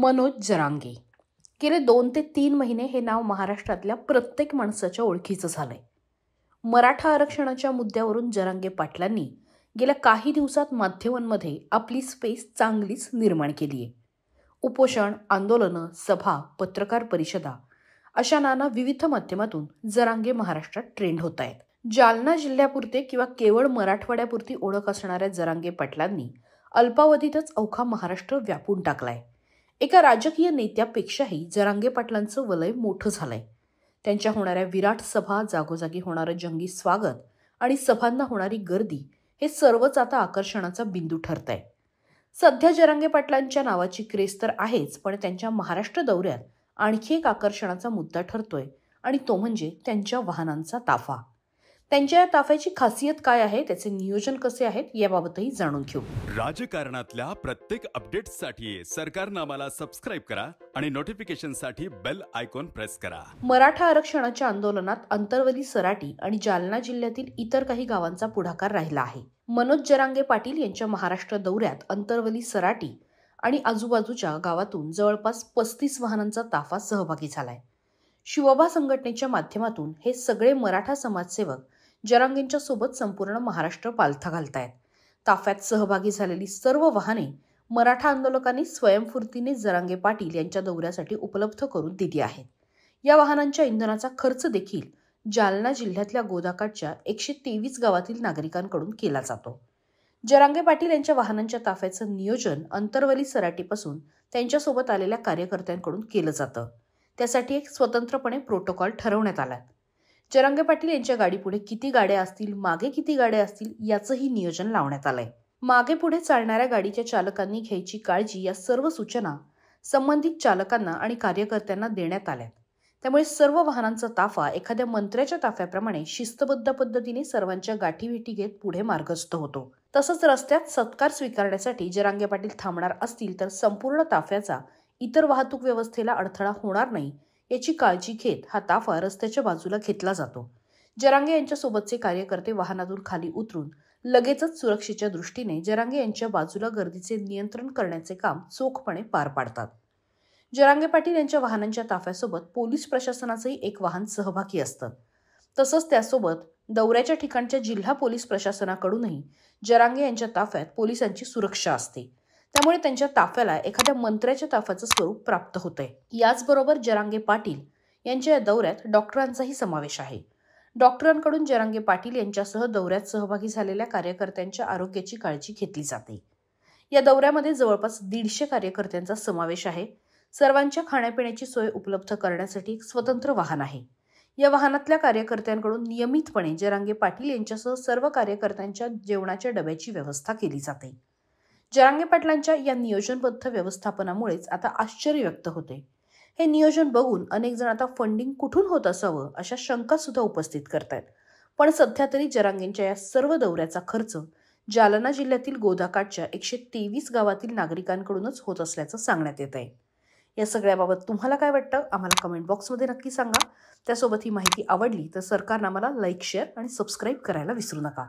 मनोज जरांगे गेले दोन ते तीन महिने हे नाव महाराष्ट्रातल्या प्रत्येक माणसाच्या ओळखीचं झालंय मराठा आरक्षणाच्या मुद्द्यावरून जरांगे पाटलांनी गेल्या काही दिवसात माध्यमांमध्ये आपली स्पेस चांगलीच निर्माण केली आहे उपोषण आंदोलनं सभा पत्रकार परिषदा अशा नाना विविध माध्यमातून जरांगे महाराष्ट्रात ट्रेंड होत आहेत जालना जिल्ह्यापुरते किंवा केवळ मराठवाड्यापुरती ओळख असणाऱ्या जरांगे पाटलांनी अल्पावधीतच अवखा महाराष्ट्र व्यापून टाकलाय एका राजकीय नेत्यापेक्षाही जरांगे पाटलांचं वलय मोठं झालंय त्यांच्या होणाऱ्या विराट सभा जागोजागी होणारं जंगी स्वागत आणि सभांना होणारी गर्दी हे सर्वच आता आकर्षणाचा बिंदू ठरत आहे सध्या जरांगे पाटलांच्या नावाची क्रेस तर आहेच पण त्यांच्या महाराष्ट्र दौऱ्यात आणखी एक आकर्षणाचा मुद्दा ठरतोय आणि तो म्हणजे त्यांच्या वाहनांचा ताफा त्यांच्या या ताफ्याची खासियत काय आहे त्याचे नियोजन कसे आहेत याबाबतही जाणून घेऊ राजकारणातल्या प्रत्येक अपडेटसाठी सरकारनामाला सबस्क्राईब करा आणि नोटिफिकेशनसाठी बेल आयकॉन प्रेस करा मराठा आरक्षणाच्या आंदोलनात अंतरवली सराटी आणि जालना जिल्ह्यातील इतर काही गावांचा पुढाकार राहिला आहे मनोज जरांगे पाटील यांच्या महाराष्ट्र दौऱ्यात अंतरवली सराटी आणि आजूबाजूच्या गावातून जवळपास पस्तीस वाहनांचा ताफा सहभागी झालाय शिवोबा संघटनेच्या माध्यमातून हे सगळे मराठा समाजसेवक जरांगेंच्या सोबत संपूर्ण महाराष्ट्र पालथा घालतायत ताफ्यात सहभागी झालेली सर्व वाहने मराठा आंदोलकांनी स्वयंफूर्तीने जरांगे पाटील यांच्या दौऱ्यासाठी उपलब्ध करून दिली आहेत या वाहनांच्या इंधनाचा खर्च देखील जालना जिल्ह्यातल्या गोदाकाठच्या एकशे तेवीस गावातील नागरिकांकडून केला जातो जरांगे पाटील यांच्या वाहनांच्या ताफ्याचं नियोजन अंतरवली सराटीपासून त्यांच्यासोबत आलेल्या कार्यकर्त्यांकडून केलं जातं त्यासाठी एक स्वतंत्रपणे प्रोटोकॉल ठरवण्यात आला चरंगे पाटील यांच्या गाडीपुढे किती गाड्या असतील मागे किती गाड्या असतील याचंही नियोजन लावण्यात आलंय मागे पुढे चालणाऱ्या गाडीच्या चालकांनी घ्यायची काळजी या सर्व सूचना संबंधित चालकांना आणि कार्यकर्त्यांना देण्यात आल्यात त्यामुळे सर्व वाहनांचा ताफा एखाद्या मंत्र्याच्या ताफ्याप्रमाणे शिस्तबद्ध पद्धतीने सर्वांच्या गाठीभेटी घेत पुढे मार्गस्थ होतो तसंच रस्त्यात सत्कार स्वीकारण्यासाठी जरांगे पाटील थांबणार असतील तर संपूर्ण ताफ्याचा इतर वाहतूक व्यवस्थेला अडथळा होणार नाही याची काळजी घेत हा ताफा रस्त्याच्या बाजूला घेतला जातो जरांगे यांच्यासोबतचे कार्यकर्ते वाहनातून खाली उतरून लगेचच सुरक्षेच्या दृष्टीने जरांगे यांच्या बाजूला गर्दीचे नियंत्रण करण्याचे काम चोखपणे पार पाडतात जरांगे पाटील यांच्या वाहनांच्या ताफ्यासोबत पोलीस प्रशासनाचंही एक वाहन सहभागी असतं तसंच त्यासोबत दौऱ्याच्या ठिकाणच्या जिल्हा पोलीस प्रशासनाकडूनही जरांगे यांच्या ताफ्यात पोलिसांची सुरक्षा असते त्यामुळे त्यांच्या ताफ्याला एखाद्या मंत्र्याच्या ताफ्याचं स्वरूप प्राप्त आहे याचबरोबर जरांगे पाटील यांच्या या दौऱ्यात डॉक्टरांचाही समावेश आहे डॉक्टरांकडून जरांगे पाटील यांच्यासह दौऱ्यात सहभागी झालेल्या कार्यकर्त्यांच्या आरोग्याची काळजी घेतली जाते या दौऱ्यामध्ये जवळपास दीडशे कार्यकर्त्यांचा समावेश आहे सर्वांच्या खाण्यापिण्याची सोय उपलब्ध करण्यासाठी एक स्वतंत्र वाहन आहे या वाहनातल्या कार्यकर्त्यांकडून नियमितपणे जरांगे पाटील यांच्यासह सर्व कार्यकर्त्यांच्या जेवणाच्या डब्याची व्यवस्था केली जाते जरांगे पाटलांच्या या नियोजनबद्ध व्यवस्थापनामुळेच आता आश्चर्य व्यक्त होते हे नियोजन बघून अनेक जण आता फंडिंग कुठून होत असावं अशा शंका सुद्धा उपस्थित करतायत पण सध्या तरी जरांगेंच्या या सर्व दौऱ्याचा खर्च जालना जिल्ह्यातील गोदाकाठच्या एकशे तेवीस गावातील नागरिकांकडूनच होत असल्याचं सांगण्यात येत आहे या सगळ्याबाबत तुम्हाला काय वाटतं आम्हाला कमेंट बॉक्समध्ये नक्की सांगा त्यासोबत ही माहिती आवडली तर सरकारनं आम्हाला लाईक शेअर आणि सबस्क्राईब करायला विसरू नका